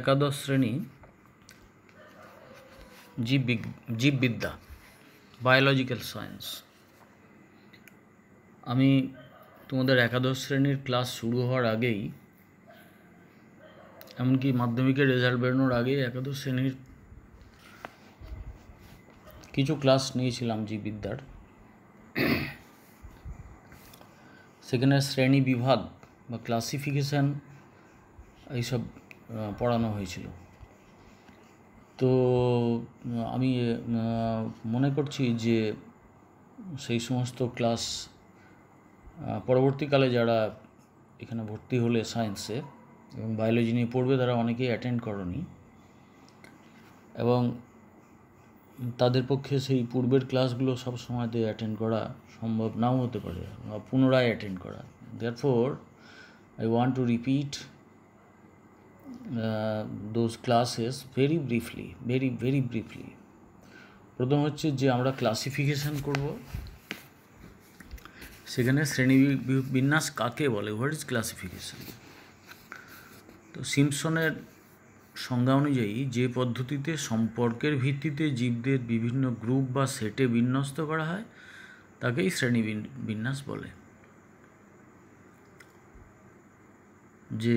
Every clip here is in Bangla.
একাদশ শ্রেণী জীব জীববিদ্যা বায়োলজিক্যাল সায়েন্স আমি তোমাদের একাদশ শ্রেণীর ক্লাস শুরু হওয়ার আগেই এমনকি মাধ্যমিকের রেজাল্ট বেরোনোর আগেই একাদশ শ্রেণীর কিছু ক্লাস নিয়েছিলাম জীববিদ্যার সেখানে শ্রেণী বিভাগ বা ক্লাসিফিকেশান এইসব পড়ানো হয়েছিল তো আমি মনে করছি যে সেই সমস্ত ক্লাস পরবর্তীকালে যারা এখানে ভর্তি হলে সায়েন্সে এবং বায়োলজি নিয়ে পড়বে তারা অনেকেই অ্যাটেন্ড করনি এবং তাদের পক্ষে সেই পূর্বের ক্লাসগুলো সব সময়তে অ্যাটেন্ড করা সম্ভব নাও হতে পারে বা পুনরায় অ্যাটেন্ড করা that for I want to repeat those classes very briefly very very briefly প্রথম হচ্ছে যে আমরা ক্লাসিফিকেশান করব সেখানে শ্রেণী বিন্যাস কাকে বলে হোয়াট ইজ ক্লাসিফিকেশান তো সিমসনের সংজ্ঞা অনুযায়ী যে পদ্ধতিতে সম্পর্কের ভিত্তিতে জীবদের বিভিন্ন গ্রুপ বা সেটে বিন্যস্ত করা হয় তাকেই শ্রেণী বিন্যাস বলে যে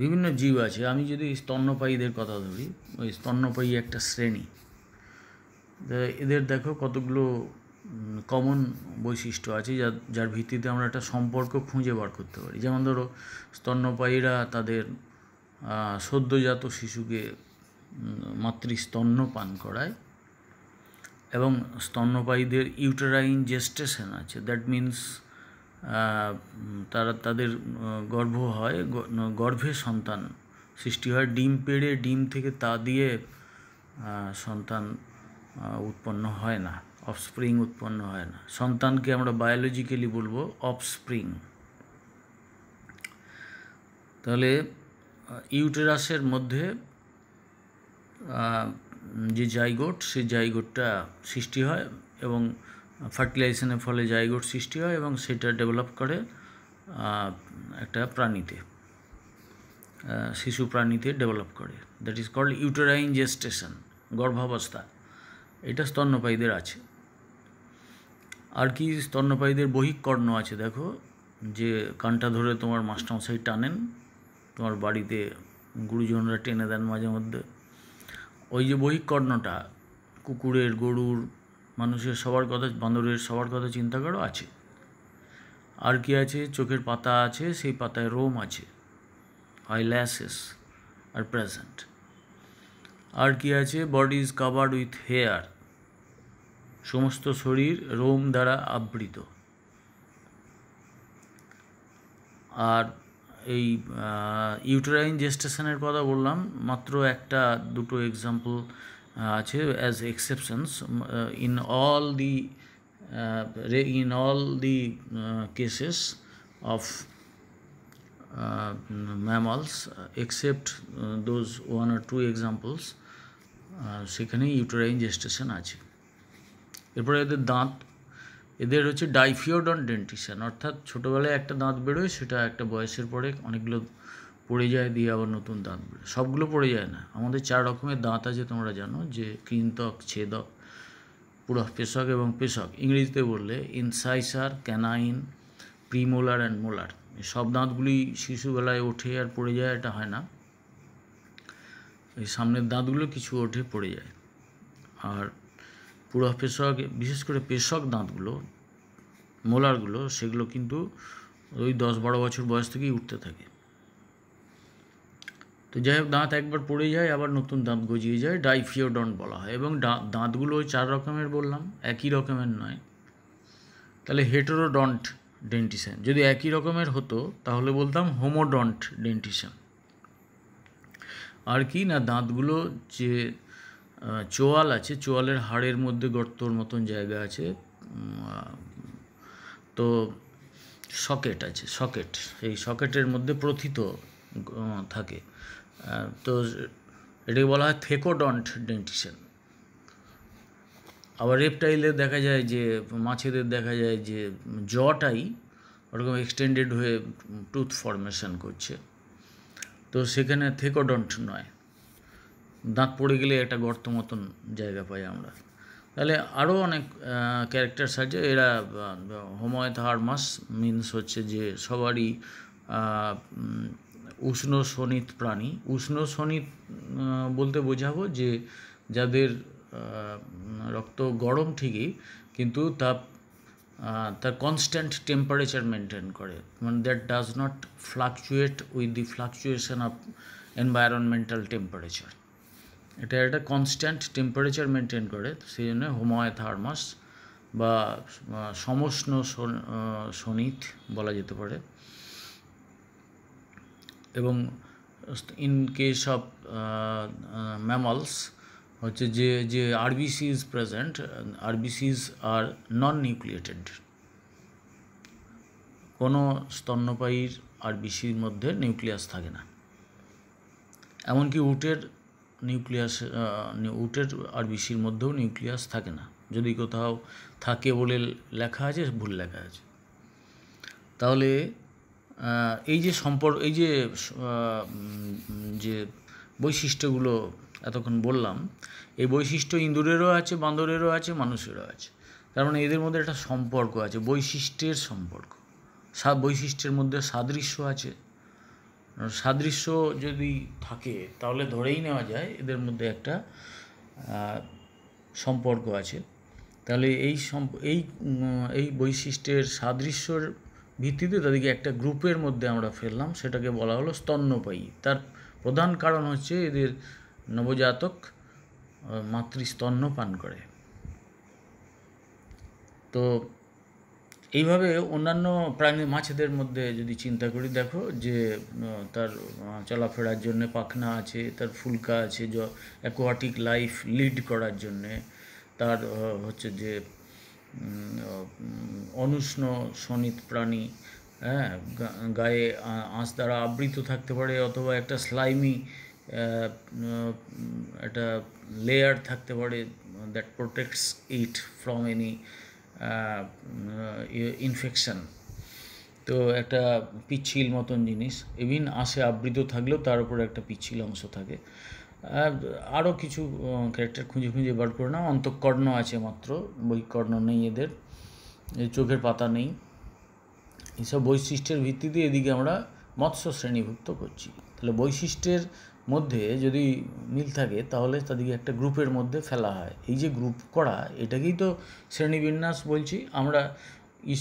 বিভিন্ন জীব আছে আমি যদি স্তন্যপায়ীদের কথা ধরি ওই স্তন্যপায়ী একটা শ্রেণী এদের দেখো কতগুলো কমন বৈশিষ্ট্য আছে যার যার ভিত্তিতে আমরা একটা সম্পর্ক খুঁজে বার করতে পারি যেমন ধরো স্তন্যপায়ীরা তাদের সদ্যজাত শিশুকে মাতৃ স্তন্য পান করায় এবং স্তন্যপায়ীদের ইউটেরাইন জেস্টেশন আছে দ্যাট মিন্স তারা তাদের গর্ভ হয় গর্ভে সন্তান সৃষ্টি হয় ডিম পেড়ে ডিম থেকে তা দিয়ে সন্তান উৎপন্ন হয় না অফস্প্রিং উৎপন্ন হয় না সন্তানকে আমরা বায়োলজিক্যালি বলবো অফস্প্রিং তাহলে ইউটেরাসের মধ্যে যে জাইগোট সেই জাইগোটটা সৃষ্টি হয় এবং ফার্টিলাইজেশনের ফলে জায়গোট সৃষ্টি হয় এবং সেটা ডেভেলপ করে একটা প্রাণীতে শিশু প্রাণীতে ডেভেলপ করে that is called uterine gestation গর্ভাবস্থা এটা স্তন্যপায়ীদের আছে আর কি স্তন্যপায়ীদের বহিকর্ণ আছে দেখো যে কানটা ধরে তোমার মাস্টামশাই টানেন তোমার বাড়িতে গুরুজনরা টেনে দেন মাঝে মধ্যে ওই যে বহিকর্ণটা কুকুরের গরুর মানুষের সবার কথা বান্দরের সবার কথা চিন্তা করো আছে আর কি আছে চোখের পাতা আছে সেই পাতায় রোম আছে আইল্যাসেস আর প্রেজেন্ট আর কি আছে body is covered with hair সমস্ত শরীর রোম দ্বারা আবৃত আর এই ইউটারাইন জেস্টেশনের কথা বললাম মাত্র একটা দুটো এক্সাম্পল আছে as exceptions in all the in all the cases of mammals except those one or two examples সেখানেই ইউটোরাইন জেস্টেশন আছে এরপরে এদের দাঁত এদের হচ্ছে ডাইফিওডন ডেন্টিশন অর্থাৎ ছোটোবেলায় একটা দাঁত বেরোয় সেটা একটা বয়সের পরে অনেকগুলো পড়ে যায় দিয়ে আবার নতুন দাঁত সবগুলো পড়ে যায় না আমাদের চার রকমের দাঁত আছে তোমরা জানো যে কৃন্তক ছেদক পুরো পেশক এবং পেশক ইংরেজিতে বললে incisor canine premolar and molar সব দাঁতগুলি শিশুবেলায় ওঠে আর পড়ে যায় এটা হয় না এই সামনের দাঁতগুলো কিছু ওঠে পড়ে যায় আর পুরো পেশক বিশেষ করে পেশক দাঁতগুলো মোলারগুলো সেগুলো কিন্তু ওই দশ বারো বছর বয়স থেকেই উঠতে থাকে তো যাই হোক দাঁত একবার পড়ে যায় আবার নতুন দাঁত গজিয়ে যায় ডাইফিওডন্ট বলা হয় এবং দাঁতগুলো ওই চার রকমের বললাম একই রকমের নয় তাহলে হেটেরোডন্ট ডেন্টিশন যদি একই রকমের হতো তাহলে বলতাম হোমোডন্ট ডেন্টিশন আর কি না দাঁতগুলো যে চোয়াল আছে চোয়ালের হাড়ের মধ্যে গর্তর মতন জায়গা আছে তো সকেট আছে সকেট এই সকেটের মধ্যে প্রথিত থাকে তো এটাকে বলা হয় ফেকোডন্ট ডেন্টিশন আবার রেপটাইলের দেখা যায় যে মাছেদের দেখা যায় যে জটাই ওরকম এক্সটেন্ডেড হয়ে টুথ ফর্মেশন করছে তো সেখানে থেকোডন্ট নয় দাঁত পড়ে গেলে একটা গর্ত মতন জায়গা পাই আমরা তাহলে আরও অনেক ক্যারেক্টার্স আছে এরা মাস মিনস হচ্ছে যে সবারই উষ্ণ শনিত প্রাণী উষ্ণ শনিত বলতে বোঝাবো যে যাদের রক্ত গরম ঠিকই কিন্তু তা তার কনস্ট্যান্ট টেম্পারেচার মেনটেন করে মানে that does not fluctuate with the fluctuation of environmental temperature এটা একটা কনস্ট্যান্ট টেম্পারেচার মেনটেন করে সেই জন্য হোমায়থার্মাস থার্মাস বা সমস্ন শনিত বলা যেতে পারে এবং ইন কেস অফ ম্যামলস হচ্ছে যে যে RBC is present RBCs are non nucleated কোনো স্তন্যপায়ীর আরবিসির মধ্যে নিউক্লিয়াস থাকে না এমনকি উটের নিউক্লিয়াস uh, উটের আরবিসির মধ্যেও নিউক্লিয়াস থাকে না যদি কোথাও থাকে বলে লেখা আছে ভুল লেখা আছে তাহলে এই যে সম্পর্ক এই যে যে বৈশিষ্ট্যগুলো এতক্ষণ বললাম এই বৈশিষ্ট্য ইন্দুরেরও আছে বান্দরেরও আছে মানুষেরও আছে তার মানে এদের মধ্যে একটা সম্পর্ক আছে বৈশিষ্ট্যের সম্পর্ক বৈশিষ্ট্যের মধ্যে সাদৃশ্য আছে সাদৃশ্য যদি থাকে তাহলে ধরেই নেওয়া যায় এদের মধ্যে একটা সম্পর্ক আছে তাহলে এই এই এই বৈশিষ্ট্যের সাদৃশ্যর ভিত্তিতে তাদেরকে একটা গ্রুপের মধ্যে আমরা ফেললাম সেটাকে বলা হলো স্তন্যপায়ী তার প্রধান কারণ হচ্ছে এদের নবজাতক মাতৃস্তন্য পান করে তো এইভাবে অন্যান্য প্রাণী মাছেদের মধ্যে যদি চিন্তা করি দেখো যে তার চলাফেরার জন্য পাখনা আছে তার ফুলকা আছে অ্যাকোয়াটিক লাইফ লিড করার জন্যে তার হচ্ছে যে অনুষ্ণ সনিত প্রাণী হ্যাঁ গায়ে আঁশ দ্বারা আবৃত থাকতে পারে অথবা একটা স্লাইমি একটা লেয়ার থাকতে পারে that protects it from any infection তো একটা পিচ্ছিল মতন জিনিস ইভিন আশে আবৃত থাকলেও তার উপরে একটা পিচ্ছিল অংশ থাকে আরও কিছু ক্যারেক্টার খুঁজে খুঁজে বার করে না অন্তঃকর্ণ আছে মাত্র বৈকর্ণ নেই এদের চোখের পাতা নেই এসব বৈশিষ্ট্যের ভিত্তিতে এদিকে আমরা মৎস্য শ্রেণীভুক্ত করছি তাহলে বৈশিষ্ট্যের মধ্যে যদি মিল থাকে তাহলে তাদেরকে একটা গ্রুপের মধ্যে ফেলা হয় এই যে গ্রুপ করা এটাকেই তো শ্রেণীবিন্যাস বলছি আমরা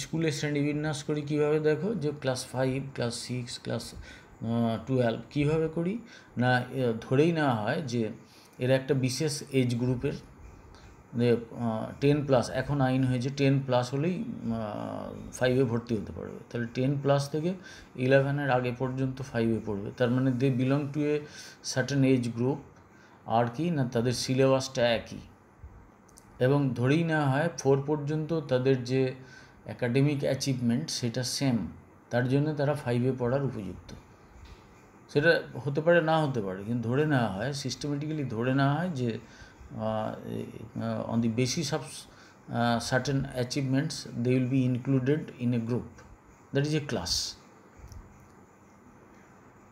স্কুলে শ্রেণীবিন্যাস করি কিভাবে দেখো যে class five class six class twelve কীভাবে করি না ধরেই নেওয়া হয় যে এর একটা বিশেষ এজ গ্রুপের যে টেন প্লাস এখন আইন হয়েছে টেন প্লাস হলেই ফাইভে ভর্তি হতে পারবে তাহলে টেন প্লাস থেকে ইলেভেনের আগে পর্যন্ত ফাইভে পড়বে তার মানে they belong to a certain age group আর কি না তাদের সিলেবাসটা একই এবং ধরেই নেওয়া হয় ফোর পর্যন্ত তাদের যে অ্যাকাডেমিক অ্যাচিভমেন্ট সেটা সেম তার জন্য তারা ফাইভে পড়ার উপযুক্ত সেটা হতে পারে না হতে পারে কিন্তু ধরে নেওয়া হয় সিস্টেমেটিক্যালি ধরে নেওয়া হয় যে on the basis of certain achievements they will be included in a group that is a class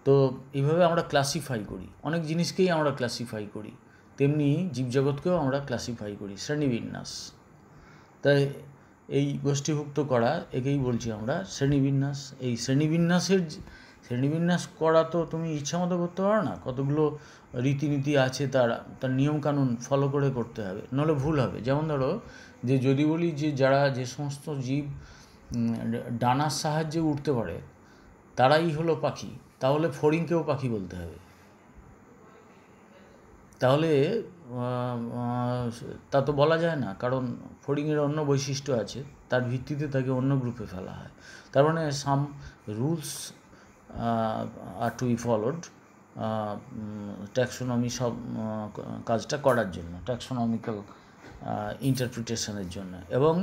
তো এইভাবে আমরা ক্লাসিফাই করি অনেক জিনিসকেই আমরা ক্লাসিফাই করি তেমনি জীবজগৎকেও আমরা ক্লাসিফাই করি শ্রেণীবিন্যাস তাই এই গোষ্ঠীভুক্ত করা একেই বলছি আমরা শ্রেণীবিন্যাস এই শ্রেণীবিন্যাসের শ্রেণীবিন্যাস করা তো তুমি ইচ্ছা মতো করতে পারো না কতগুলো রীতিনীতি আছে তার তার নিয়মকানুন ফলো করে করতে হবে নাহলে ভুল হবে যেমন ধরো যে যদি বলি যে যারা যে সমস্ত জীব ডানার সাহায্যে উঠতে পারে তারাই হলো পাখি তাহলে ফড়িংকেও পাখি বলতে হবে তাহলে তা তো বলা যায় না কারণ ফড়িংয়ের অন্য বৈশিষ্ট্য আছে তার ভিত্তিতে তাকে অন্য গ্রুপে ফেলা হয় তার মানে some rules are to be followed taxonomy সব কাজটা করার জন্য ট্যাক্সোনমিক্যাল ইন্টারপ্রিটেশনের জন্য এবং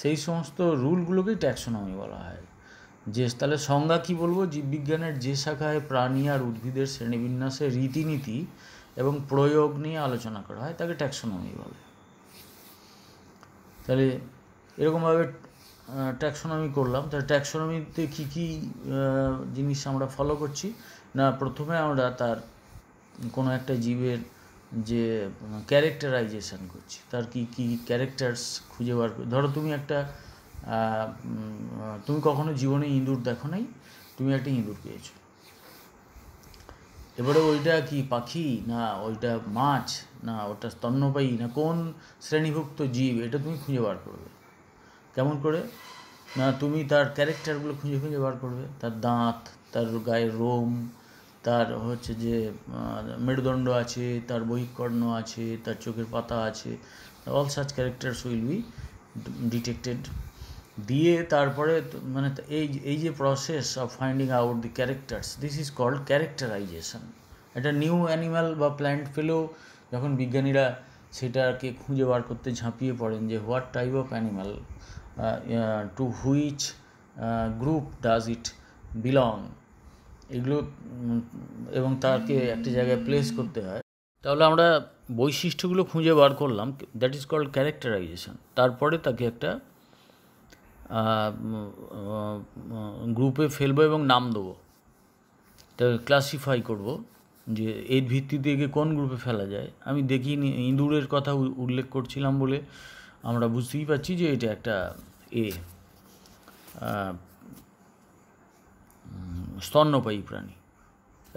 সেই সমস্ত রুলগুলোকেই ট্যাক্সোনমি বলা হয় যে তাহলে সংজ্ঞা কী বলবো জীববিজ্ঞানের যে শাখায় প্রাণী আর উদ্ভিদের শ্রেণীবিন্যাসে রীতিনীতি এবং প্রয়োগ নিয়ে আলোচনা করা হয় তাকে ট্যাক্সোনমি বলে তাহলে এরকমভাবে ট্যাক্সোনমি করলাম তাহলে ট্যাক্সোনমিতে কী কী জিনিস আমরা ফলো করছি না প্রথমে আমরা তার কোনো একটা জীবের যে ক্যারেক্টারাইজেশন করছি তার কি কি ক্যারেক্টার্স খুঁজে বার করি ধরো তুমি একটা তুমি কখনো জীবনে ইঁদুর দেখো নাই তুমি একটা ইঁদুর পেয়েছো এবারে ওইটা কি পাখি না ওইটা মাছ না ওটা স্তন্যপায়ী না কোন শ্রেণীভুক্ত জীব এটা তুমি খুঁজে বার করবে কেমন করে না তুমি তার ক্যারেক্টারগুলো খুঁজে খুঁজে বার করবে তার দাঁত তার গায়ের রোম তার হচ্ছে যে মেরুদণ্ড আছে তার বহিকর্ণ আছে তার চোখের পাতা আছে all such characters will be detected দিয়ে তারপরে মানে এই এই যে process of finding out the characters this is called characterization একটা নিউ অ্যানিম্যাল বা প্ল্যান্ট পেলেও যখন বিজ্ঞানীরা সেটাকে খুঁজে বার করতে ঝাঁপিয়ে পড়েন যে what type of animal to which group does it belong এগুলো এবং তাকে একটি জায়গায় প্লেস করতে হয় তাহলে আমরা বৈশিষ্ট্যগুলো খুঁজে বার করলাম দ্যাট ইজ কল্ড ক্যারেক্টারাইজেশন তারপরে তাকে একটা গ্রুপে ফেলবো এবং নাম দেবো তাকে ক্লাসিফাই করব যে এর ভিত্তিতে কোন গ্রুপে ফেলা যায় আমি দেখিনি ইঁদুরের কথা উল্লেখ করছিলাম বলে আমরা বুঝতেই পারছি যে এটা একটা এ স্তন্যপায়ী প্রাণী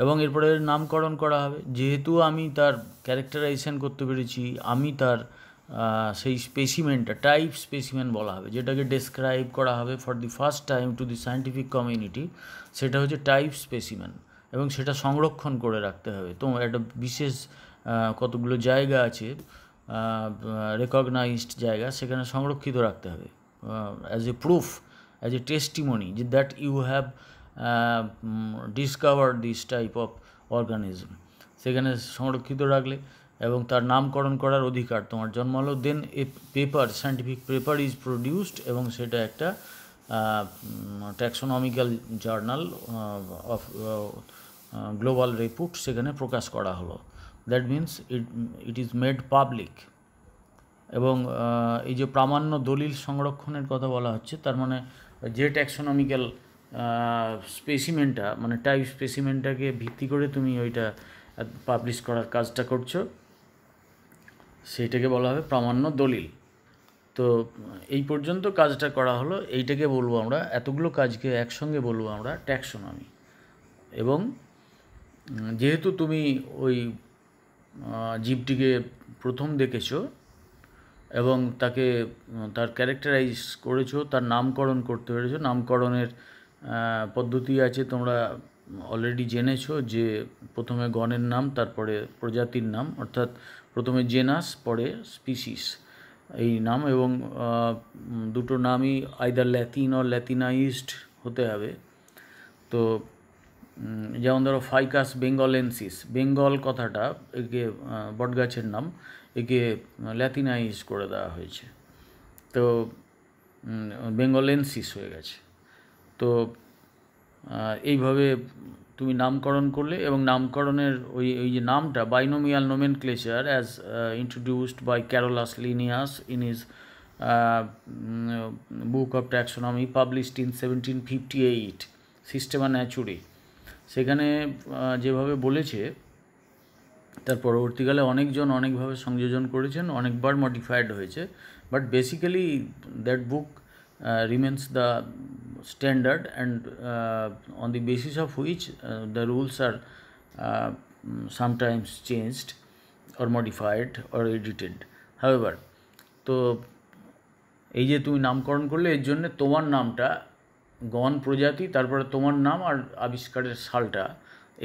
এবং এরপরে নামকরণ করা হবে যেহেতু আমি তার ক্যারেক্টারাইজেশন করতে পেরেছি আমি তার সেই স্পেসিমেনটা টাইপ স্পেসিমেন বলা হবে যেটাকে ডেসক্রাইব করা হবে for the first time to the scientific community সেটা হচ্ছে টাইপ স্পেসিমেন এবং সেটা সংরক্ষণ করে রাখতে হবে তো একটা বিশেষ কতগুলো জায়গা আছে রেকগনাইজড জায়গা সেখানে সংরক্ষিত রাখতে হবে as a proof as a testimony যে that you have discover this type of organism সেখানে সংরক্ষিত রাখলে এবং তার নামকরণ করার অধিকার তোমার জন্মালো then a paper scientific paper is produced এবং সেটা একটা taxonomical journal of global repute সেখানে প্রকাশ করা হলো that means it it is made public এবং এই যে প্রামাণ্য দলিল সংরক্ষণের কথা বলা হচ্ছে তার মানে যে ট্যাক্সোনমিক্যাল স্পেসিমেন্টটা মানে টাইপ স্পেসিমেন্টটাকে ভিত্তি করে তুমি ওইটা পাবলিশ করার কাজটা করছো সেইটাকে বলা হবে প্রামাণ্য দলিল তো এই পর্যন্ত কাজটা করা হলো এইটাকে বলবো আমরা এতগুলো কাজকে একসঙ্গে বলবো আমরা ট্যাক্সোনমি এবং যেহেতু তুমি ওই জীবটিকে প্রথম দেখেছ এবং তাকে তার ক্যারেক্টারাইজ করেছো তার নামকরণ করতে পেরেছো নামকরণের পদ্ধতি আছে তোমরা অলরেডি জেনেছো যে প্রথমে গণের নাম তারপরে প্রজাতির নাম অর্থাৎ প্রথমে জেনাস পরে স্পিসিস এই নাম এবং দুটো নামই আইদার ল্যাতিন অর ল্যাতিনাইজড হতে হবে তো যেমন ধরো ফাইকাস বেঙ্গলেন্সিস বেঙ্গল কথাটা একে বটগাছের নাম একে ল্যাতিনাইজ করে দেওয়া হয়েছে তো বেঙ্গলেন্সিস হয়ে গেছে তো এইভাবে তুমি নামকরণ করলে এবং নামকরণের ওই ওই যে নামটা binomial nomenclature as introduced by Carolus Linnaeus in his book of taxonomy published in seventeen fifty eight Systema Naturae সেখানে যেভাবে বলেছে তার পরবর্তীকালে অনেকজন অনেকভাবে সংযোজন করেছেন অনেকবার মডিফাইড হয়েছে but basically that book remains the standard and on the basis of which the rules are sometimes changed or modified or edited how তো এই যে তুমি নামকরণ করলে এর জন্য তোমার নামটা গণ প্রজাতি তারপরে তোমার নাম আর আবিষ্কারের সালটা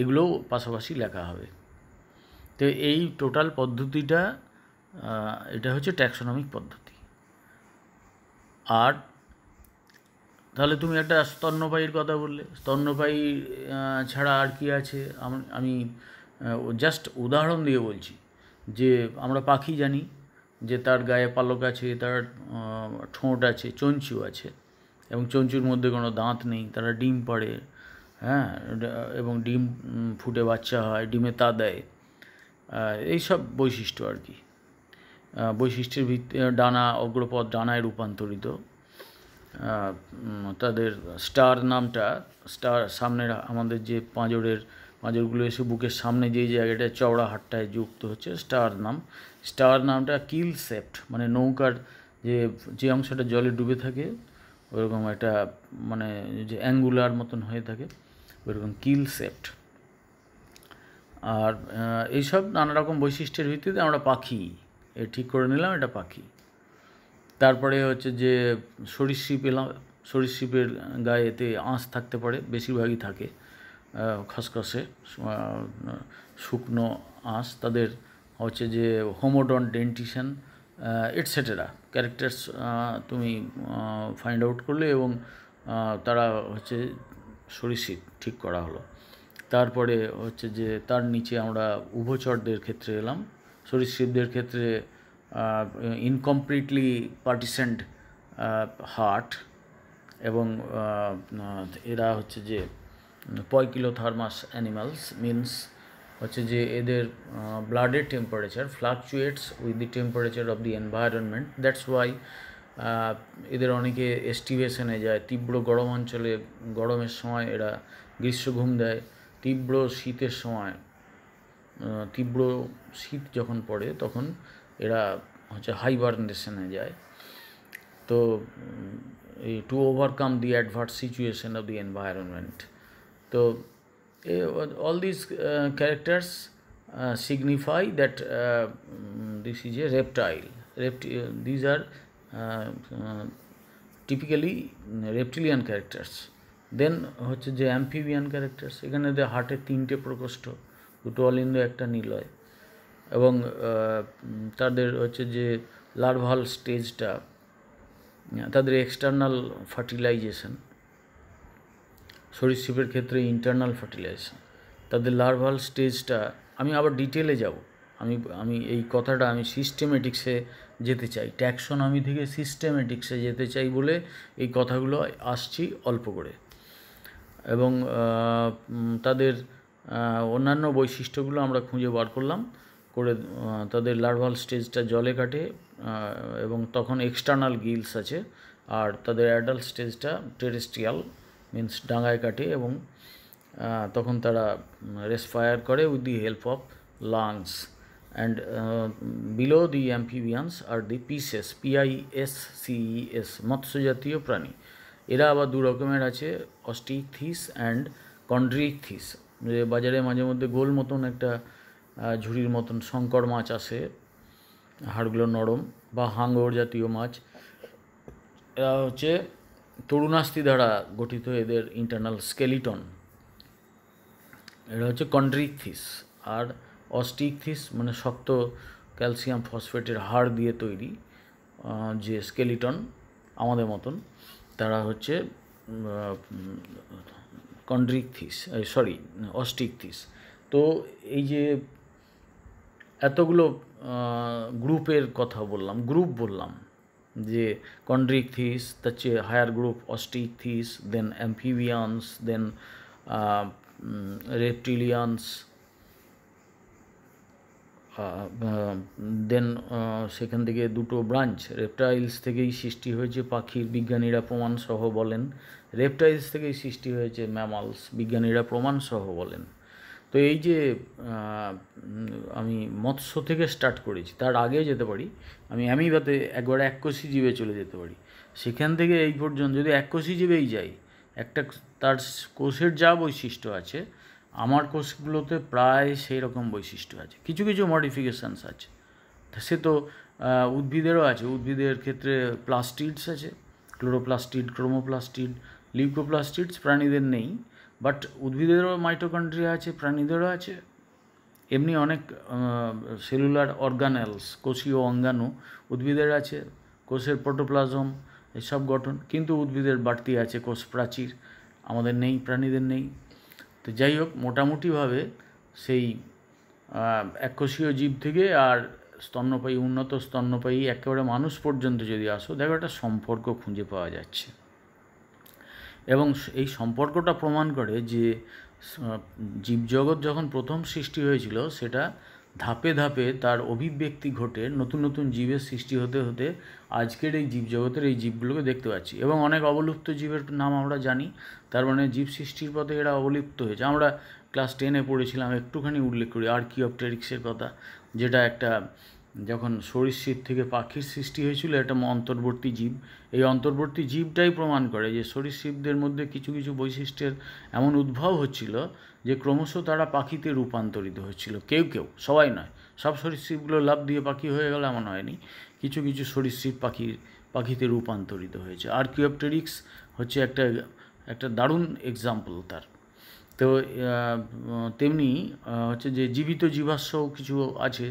এগুলোও পাশাপাশি লেখা হবে তো এই টোটাল পদ্ধতিটা এটা হচ্ছে ট্যাক্সোনমিক পদ্ধতি আর তাহলে তুমি একটা স্তন্যপায়ীর কথা বললে স্তন্যপায়ী ছাড়া আর কি আছে আমি জাস্ট উদাহরণ দিয়ে বলছি যে আমরা পাখি জানি যে তার গায়ে পালক আছে তার ঠোঁট আছে চঞ্চু আছে এবং চঞ্চুর মধ্যে কোনো দাঁত নেই তারা ডিম পাড়ে হ্যাঁ এবং ডিম ফুটে বাচ্চা হয় ডিমে তা দেয় এইসব বৈশিষ্ট্য আর কি বৈশিষ্ট্যের ভিত্তি ডানা অগ্রপথ ডানায় রূপান্তরিত তাদের স্টার নামটা স্টার সামনের আমাদের যে পাঁজরের পাঁজরগুলো এসে বুকের সামনে যে জায়গাটা চওড়া হাটটায় যুক্ত হচ্ছে স্টার নাম স্টার নামটা কিল সেপ্ট মানে নৌকার যে যে অংশটা জলে ডুবে থাকে ওরকম একটা মানে যে অ্যাঙ্গুলার মতন হয়ে থাকে ওইরকম কিল সেপ্ট আর এইসব নানা রকম বৈশিষ্ট্যের ভিত্তিতে আমরা পাখি এ ঠিক করে নিলাম এটা পাখি তারপরে হচ্ছে যে সরীসৃপ এলাম সরীসৃপের গায়েতে আঁশ থাকতে পারে বেশিরভাগই থাকে খসখসে শুকনো আঁশ তাদের হচ্ছে যে হোমোডন ডেন্টিশন এটসেটেরা ক্যারেক্টার্স তুমি ফাইন্ড আউট করলে এবং তারা হচ্ছে সরিষিত ঠিক করা হলো তারপরে হচ্ছে যে তার নিচে আমরা উভচরদের ক্ষেত্রে এলাম সরীসৃপদের ক্ষেত্রে ইনকমপ্লিটলি পার্টিসেন্ট হার্ট এবং এরা হচ্ছে যে থার্মাস অ্যানিমালস মিনস হচ্ছে যে এদের ব্লাডের temperature fluctuates with the temperature of the environment that's why এদের অনেকে এস্টিভেশনে যায় তীব্র গরম অঞ্চলে গরমের সময় এরা গ্রীষ্ম ঘুম দেয় তীব্র শীতের সময় তীব্র শীত যখন পড়ে তখন এরা হচ্ছে হাইবারনেশনে যায় তো to overcome the adverse situation of the environment তো uh, all these uh, characters uh, signify that uh, this is a reptile. Repti these are uh, uh, typically reptilian characters then হচ্ছে যে অ্যাম্ফিবিয়ান ক্যারেক্টার্স এখানে যে হার্টের তিনটে প্রকোষ্ঠ দুটো অলিন্দ একটা নিলয় এবং তাদের হচ্ছে যে লার্ভাল স্টেজটা তাদের এক্সটার্নাল ফার্টিলাইজেশন সরীসৃপের ক্ষেত্রে ইন্টারনাল ফার্টিলাইজেশন তাদের লার্ভাল স্টেজটা আমি আবার ডিটেলে যাব আমি আমি এই কথাটা আমি সিস্টেমেটিক্সে যেতে চাই আমি থেকে সিস্টেমেটিক্সে যেতে চাই বলে এই কথাগুলো আসছি অল্প করে এবং তাদের অন্যান্য বৈশিষ্ট্যগুলো আমরা খুঁজে বার করলাম করে তাদের লার্ভাল স্টেজটা জলে কাটে এবং তখন এক্সটার্নাল গিলস আছে আর তাদের অ্যাডাল্ট স্টেজটা টেরেস্ট্রিয়াল মিন্স ডাঙায় কাটে এবং তখন তারা ফায়ার করে with the help of lungs and below the amphibians are the pisces P I S C E S মৎস্যজাতীয় প্রাণী এরা আবার দু রকমের আছে অস্টিথিস অ্যান্ড কন্ড্রিথিস যে বাজারে মাঝে মধ্যে গোল মতন একটা ঝুড়ির মতন শঙ্কর মাছ আসে হাড়গুলো নরম বা হাঙ্গর জাতীয় মাছ এরা হচ্ছে তরুণাস্থি দ্বারা গঠিত এদের ইন্টারনাল স্কেলিটন এটা হচ্ছে কন্ড্রিকথিস আর অস্টিকথিস মানে শক্ত ক্যালসিয়াম ফসফেটের হাড় দিয়ে তৈরি যে স্কেলিটন আমাদের মতন তারা হচ্ছে কন্ড্রিকথিস সরি অস্টিকথিস তো এই যে এতগুলো গ্রুপের কথা বললাম গ্রুপ বললাম যে chondrichthyes তার চেয়ে higher group ostrichthyes then amphibians then uh, reptilians then সেখান থেকে দুটো ব্রাঞ্চ রেপটাইলস থেকেই সৃষ্টি হয়েছে পাখির বিজ্ঞানীরা প্রমাণসহ বলেন রেপটাইলস থেকেই সৃষ্টি হয়েছে ম্যামালস বিজ্ঞানীরা প্রমাণসহ বলেন তো এই যে আমি মৎস্য থেকে স্টার্ট করেছি তার আগে যেতে পারি আমি বাতে একবার এককোষী জীবে চলে যেতে পারি সেখান থেকে এই পর্যন্ত যদি এককোষী জীবেই যাই একটা তার কোষের যা বৈশিষ্ট্য আছে আমার কোষগুলোতে প্রায় সেই রকম বৈশিষ্ট্য আছে কিছু কিছু মডিফিকেশানস আছে সে তো উদ্ভিদেরও আছে উদ্ভিদের ক্ষেত্রে প্লাস্টিডস আছে ক্লোরোপ্লাস্টিড ক্রোমোপ্লাস্টিড লিউকোপ্লাস্টিডস প্রাণীদের নেই বাট উদ্ভিদেরও মাইটোকন্ড্রিয়া আছে প্রাণীদেরও আছে এমনি অনেক সেলুলার অর্গানেলস কোষীয় অঙ্গাণু উদ্ভিদের আছে কোষের প্রোটোপ্লাজম এসব গঠন কিন্তু উদ্ভিদের বাড়তি আছে কোষ প্রাচীর আমাদের নেই প্রাণীদের নেই তো যাই হোক মোটামুটিভাবে সেই এককোষীয় জীব থেকে আর স্তন্যপায়ী উন্নত স্তন্যপায়ী একেবারে মানুষ পর্যন্ত যদি আসো দেখো একটা সম্পর্ক খুঁজে পাওয়া যাচ্ছে এবং এই সম্পর্কটা প্রমাণ করে যে জীবজগৎ যখন প্রথম সৃষ্টি হয়েছিল সেটা ধাপে ধাপে তার অভিব্যক্তি ঘটে নতুন নতুন জীবের সৃষ্টি হতে হতে আজকের এই জীবজগতের এই জীবগুলোকে দেখতে পাচ্ছি এবং অনেক অবলুপ্ত জীবের নাম আমরা জানি তার মানে জীব সৃষ্টির পথে এরা অবলুপ্ত হয়েছে আমরা ক্লাস টেনে পড়েছিলাম একটুখানি উল্লেখ করি আর্কিওপটেরিক্সের কথা যেটা একটা যখন সরীসৃপ থেকে পাখির সৃষ্টি হয়েছিল এটা অন্তর্বর্তী জীব এই অন্তর্বর্তী জীবটাই প্রমাণ করে যে সরীসৃপদের মধ্যে কিছু কিছু বৈশিষ্ট্যের এমন উদ্ভব হচ্ছিল যে ক্রমশ তারা পাখিতে রূপান্তরিত হচ্ছিল কেউ কেউ সবাই নয় সব সরীসৃপগুলো লাভ দিয়ে পাখি হয়ে গেল এমন হয়নি কিছু কিছু সরীসৃপ পাখির পাখিতে রূপান্তরিত হয়েছে আর্কিওপটেরিক্স হচ্ছে একটা একটা দারুণ এক্সাম্পল তার তো তেমনি হচ্ছে যে জীবিত জীবাশ্ম কিছু আছে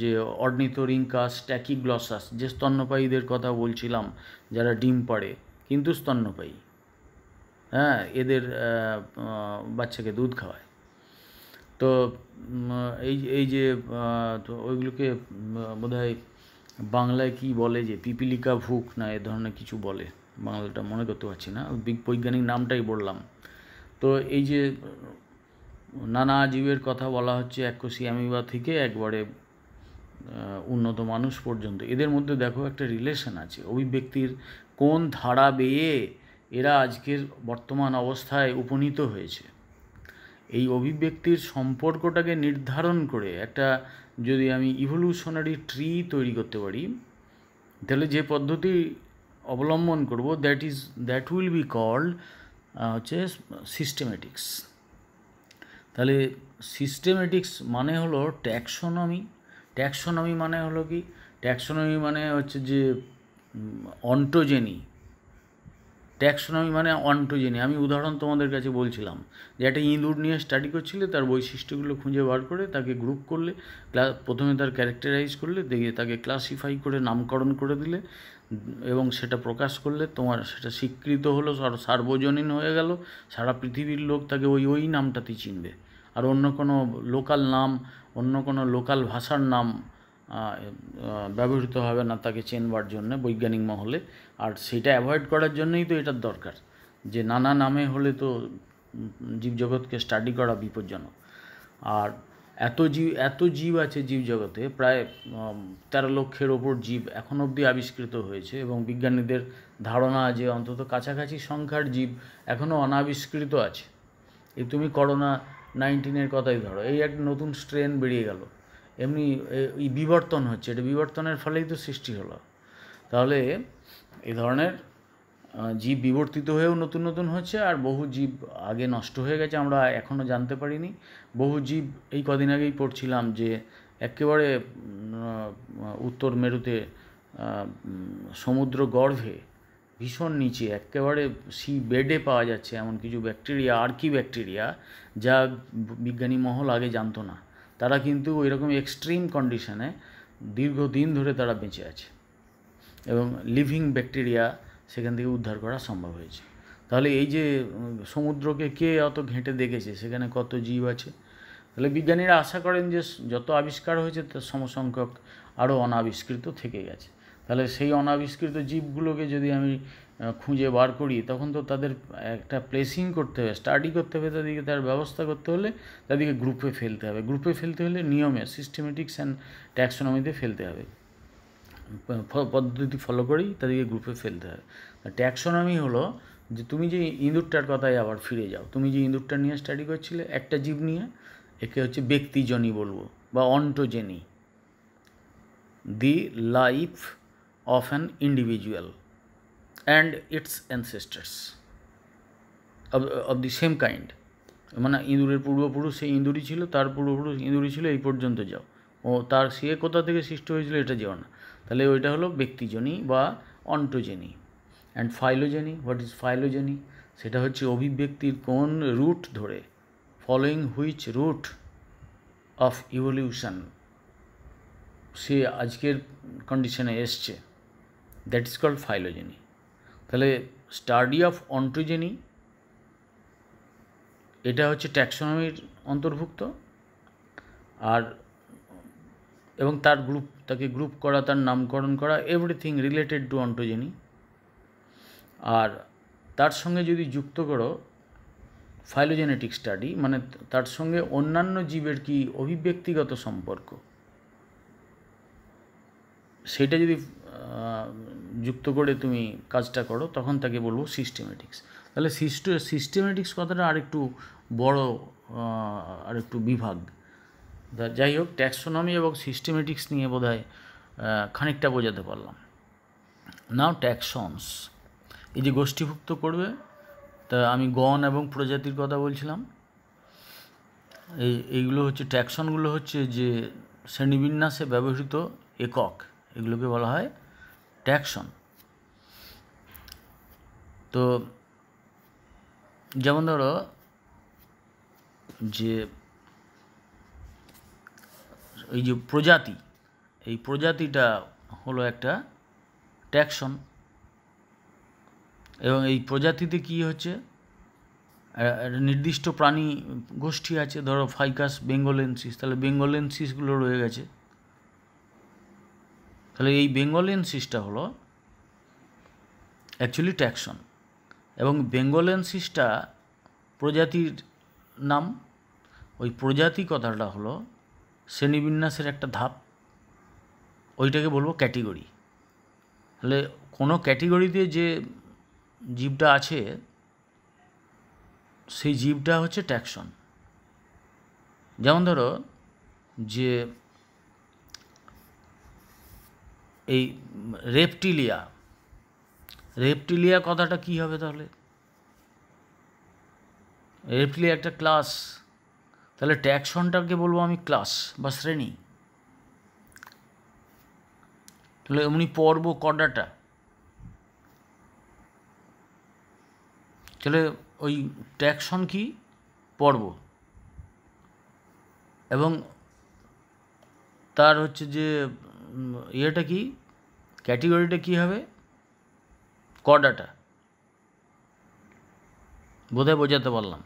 যে অর্নিথোরিঙ্কাস ট্যাকিগ্লসাস যে স্তন্যপায়ীদের কথা বলছিলাম যারা ডিম পাড়ে কিন্তু স্তন্যপায়ী হ্যাঁ এদের বাচ্চাকে দুধ খাওয়ায় তো এই এই যে ওইগুলোকে বোধহয় বাংলায় কি বলে যে পিপিলিকা ভুক না এ ধরনের কিছু বলে বাংলাটা মনে করতে পারছি না বৈজ্ঞানিক নামটাই বললাম তো এই যে নানা জীবের কথা বলা হচ্ছে এককোষী অ্যামিবা থেকে একবারে উন্নত মানুষ পর্যন্ত এদের মধ্যে দেখো একটা রিলেশন আছে অভিব্যক্তির কোন ধারা বেয়ে এরা আজকের বর্তমান অবস্থায় উপনীত হয়েছে এই অভিব্যক্তির সম্পর্কটাকে নির্ধারণ করে একটা যদি আমি ইভলিউশনারি ট্রি তৈরি করতে পারি তাহলে যে পদ্ধতি অবলম্বন করব that is that will be called হচ্ছে সিস্টেমেটিক্স তাহলে সিস্টেমেটিক্স মানে হলো ট্যাক্সোনমি ট্যাক্সোনমি মানে হলো কি ট্যাক্সোনমি মানে হচ্ছে যে অন্টোজেনি ট্যাক্সোনমি মানে অন্টোজেনি আমি উদাহরণ তোমাদের কাছে বলছিলাম যে একটা ইঁদুর নিয়ে স্টাডি করছিলে তার বৈশিষ্ট্যগুলো খুঁজে বার করে তাকে গ্রুপ করলে প্রথমে তার ক্যারেক্টারাইজ করলে দেখে তাকে ক্লাসিফাই করে নামকরণ করে দিলে এবং সেটা প্রকাশ করলে তোমার সেটা স্বীকৃত হলো সার্বজনীন হয়ে গেল সারা পৃথিবীর লোক তাকে ওই ওই নামটাতেই চিনবে আর অন্য কোনো লোকাল নাম অন্য কোনো লোকাল ভাষার নাম ব্যবহৃত হবে না তাকে চেনবার জন্য বৈজ্ঞানিক মহলে আর সেটা অ্যাভয়েড করার জন্যই তো এটার দরকার যে নানা নামে হলে তো জীবজগৎকে স্টাডি করা বিপজ্জনক আর এত জীব এত জীব আছে জীবজগতে প্রায় তেরো লক্ষের ওপর জীব এখন অবধি আবিষ্কৃত হয়েছে এবং বিজ্ঞানীদের ধারণা যে অন্তত কাছাকাছি সংখ্যার জীব এখনও অনাবিষ্কৃত আছে এই তুমি করোনা নাইন্টিনের কথাই ধরো এই একটা নতুন স্ট্রেন বেরিয়ে গেল এমনি এই বিবর্তন হচ্ছে এটা বিবর্তনের ফলেই তো সৃষ্টি হলো তাহলে এই ধরনের জীব বিবর্তিত হয়েও নতুন নতুন হচ্ছে আর বহু জীব আগে নষ্ট হয়ে গেছে আমরা এখনও জানতে পারিনি বহু জীব এই কদিন আগেই পড়ছিলাম যে একেবারে উত্তর মেরুতে সমুদ্র গর্ভে ভীষণ নিচে একেবারে সি বেডে পাওয়া যাচ্ছে এমন কিছু ব্যাকটেরিয়া আর কি ব্যাকটেরিয়া যা বিজ্ঞানী মহল আগে জানতো না তারা কিন্তু ওই রকম এক্সট্রিম কন্ডিশনে দীর্ঘদিন ধরে তারা বেঁচে আছে এবং লিভিং ব্যাকটেরিয়া সেখান থেকে উদ্ধার করা সম্ভব হয়েছে তাহলে এই যে সমুদ্রকে কে অত ঘেঁটে দেখেছে সেখানে কত জীব আছে তাহলে বিজ্ঞানীরা আশা করেন যে যত আবিষ্কার হয়েছে তার সমসংখ্যক আরও অনাবিষ্কৃত থেকে গেছে তাহলে সেই অনাবিষ্কৃত জীবগুলোকে যদি আমি খুঁজে বার করি তখন তো তাদের একটা প্লেসিং করতে হবে স্টাডি করতে হবে তাদেরকে তার ব্যবস্থা করতে হলে তাদেরকে গ্রুপে ফেলতে হবে গ্রুপে ফেলতে হলে নিয়মে সিস্টেমেটিক্স অ্যান্ড ট্যাক্সোনমিতে ফেলতে হবে পদ্ধতি ফলো করেই তাদেরকে গ্রুপে ফেলতে হয় ট্যাক্সোনমি হলো যে তুমি যে ইঁদুরটার কথায় আবার ফিরে যাও তুমি যে ইঁদুরটা নিয়ে স্টাডি করছিলে একটা জীব নিয়ে একে হচ্ছে ব্যক্তিজনই বলবো বা ontogeny the life of an individual and its ancestors of the same kind মানে ইঁদুরের পূর্বপুরুষ সেই ইঁদুরই ছিল তার পূর্বপুরুষ ইঁদুরই ছিল এই পর্যন্ত যাও ও তার সে কোথা থেকে সৃষ্টি হয়েছিল এটা যাও না তাহলে ওইটা হলো ব্যক্তিজনী বা ontogeny and phylogeny what is phylogeny সেটা হচ্ছে অভিব্যক্তির কোন রুট ধরে following which route of evolution সে আজকের কন্ডিশনে এসছে দ্যাট ইজ কল্ড ফাইলোজেনি তাহলে স্টাডি অফ অন্টোজেনি এটা হচ্ছে ট্যাক্সোনমির অন্তর্ভুক্ত আর এবং তার গ্রুপ তাকে গ্রুপ করা তার নামকরণ করা এভরিথিং রিলেটেড টু অন্টোজেনি আর তার সঙ্গে যদি যুক্ত করো ফাইলোজেনেটিক স্টাডি মানে তার সঙ্গে অন্যান্য জীবের কি অভিব্যক্তিগত সম্পর্ক সেটা যদি যুক্ত করে তুমি কাজটা করো তখন তাকে বলবো সিস্টেমেটিক্স তাহলে সিস্টেমেটিক্স কথাটা আরেকটু বড় আরেকটু বিভাগ যাই হোক ট্যাক্সোনমি এবং সিস্টেমেটিক্স নিয়ে বোধ খানিকটা বোঝাতে পারলাম নাও ট্যাক্সনস এই যে গোষ্ঠীভুক্ত করবে তা আমি গণ এবং প্রজাতির কথা বলছিলাম এই এইগুলো হচ্ছে ট্যাক্সনগুলো হচ্ছে যে শ্রেণীবিন্যাসে ব্যবহৃত একক এগুলোকে বলা হয় ট্যাক্সন তো যেমন ধরো যে এই যে প্রজাতি এই প্রজাতিটা হলো একটা ট্যাক্সন এবং এই প্রজাতিতে কি হচ্ছে নির্দিষ্ট প্রাণী গোষ্ঠী আছে ধরো ফাইকাস বেঙ্গলেন্সিস তাহলে বেঙ্গলেন্সিসগুলো রয়ে গেছে তাহলে এই বেঙ্গলেন্সিসটা হলো অ্যাকচুয়ালি ট্যাক্সন এবং বেঙ্গলেন্সিসটা প্রজাতির নাম ওই প্রজাতি কথাটা হলো শ্রেণীবিন্যাসের একটা ধাপ ওইটাকে বলবো ক্যাটেগরি তাহলে কোনো ক্যাটেগরিতে যে জীবটা আছে সেই জীবটা হচ্ছে ট্যাক্সন যেমন ধরো যে এই রেপটিলিয়া রেপটিলিয়া কথাটা কি হবে তাহলে রেপটিলিয়া একটা ক্লাস তাহলে ট্যাক্সনটাকে বলবো আমি ক্লাস বা শ্রেণী তাহলে এমনি পর্ব কডাটা তাহলে ওই ট্যাক্সন কি পর্ব এবং তার হচ্ছে যে ইয়েটা কি ক্যাটেগরিটা কি হবে কডাটা বোধহয় বোঝাতে পারলাম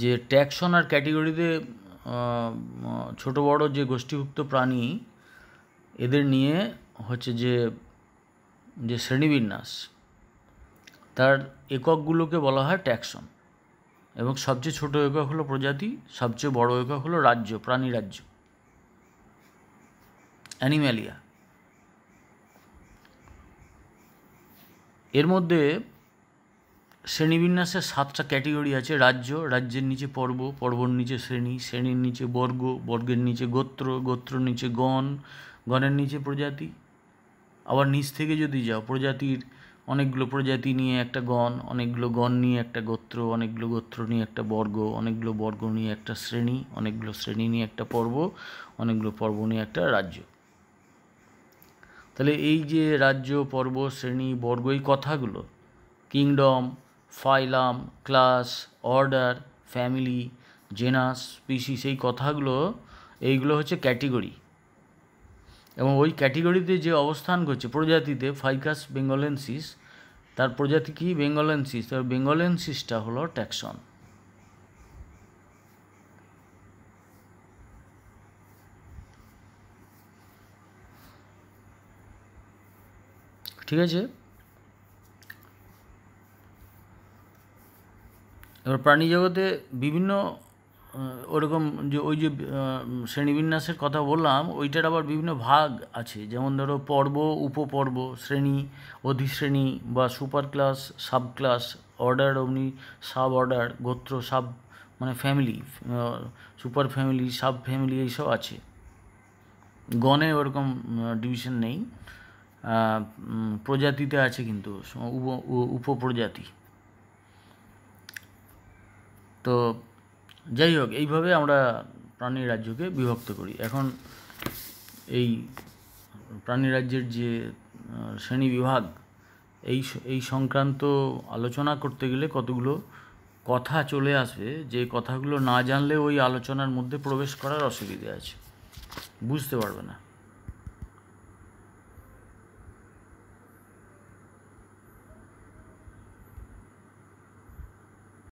যে ট্যাক্সনার ক্যাটেগরিতে ছোট বড় যে গোষ্ঠীভুক্ত প্রাণী এদের নিয়ে হচ্ছে যে যে শ্রেণীবিন্যাস তার এককগুলোকে বলা হয় ট্যাক্সন এবং সবচেয়ে ছোট একক হলো প্রজাতি সবচেয়ে বড় একক হলো রাজ্য প্রাণী রাজ্য অ্যানিম্যালিয়া এর মধ্যে শ্রেণীবিন্যাসের সাতটা ক্যাটেগরি আছে রাজ্য রাজ্যের নিচে পর্ব পর্বর নিচে শ্রেণী শ্রেণীর নিচে বর্গ বর্গের নিচে গোত্র গোত্রর নিচে গণ গণের নিচে প্রজাতি আবার নিচ থেকে যদি যাও প্রজাতির অনেকগুলো প্রজাতি নিয়ে একটা গণ অনেকগুলো গণ নিয়ে একটা গোত্র অনেকগুলো গোত্র নিয়ে একটা বর্গ অনেকগুলো বর্গ নিয়ে একটা শ্রেণী অনেকগুলো শ্রেণী নিয়ে একটা পর্ব অনেকগুলো পর্ব নিয়ে একটা রাজ্য তাহলে এই যে রাজ্য পর্ব শ্রেণী বর্গ এই কথাগুলো kingdom phylum class order family genus species সেই কথাগুলো এইগুলো হচ্ছে ক্যাটেগরি এবং ওই ক্যাটেগরিতে যে অবস্থান করছে প্রজাতিতে ফাইকাস বেঙ্গলেন্সিস তার প্রজাতি কি বেঙ্গলেন্সিস তার বেঙ্গলেন্সিসটা হলো ট্যাক্সন ঠিক আছে এবার প্রাণী জগতে বিভিন্ন ওরকম যে ওই যে শ্রেণীবিন্যাসের কথা বললাম ওইটার আবার বিভিন্ন ভাগ আছে যেমন ধরো পর্ব উপপর্ব শ্রেণী অধিশ্রেণী বা super class sub class order অমনি সাব অর্ডার গোত্র সাব মানে family super family sub family এইসব আছে গণে ওরকম ডিভিশন নেই প্রজাতিতে আছে কিন্তু উপ উপপ্রজাতি তো যাই হোক এইভাবে আমরা প্রাণী রাজ্যকে বিভক্ত করি এখন এই প্রাণী রাজ্যের যে শ্রেণী বিভাগ এই এই সংক্রান্ত আলোচনা করতে গেলে কতগুলো কথা চলে আসবে যে কথাগুলো না জানলে ওই আলোচনার মধ্যে প্রবেশ করার অসুবিধে আছে বুঝতে পারবে না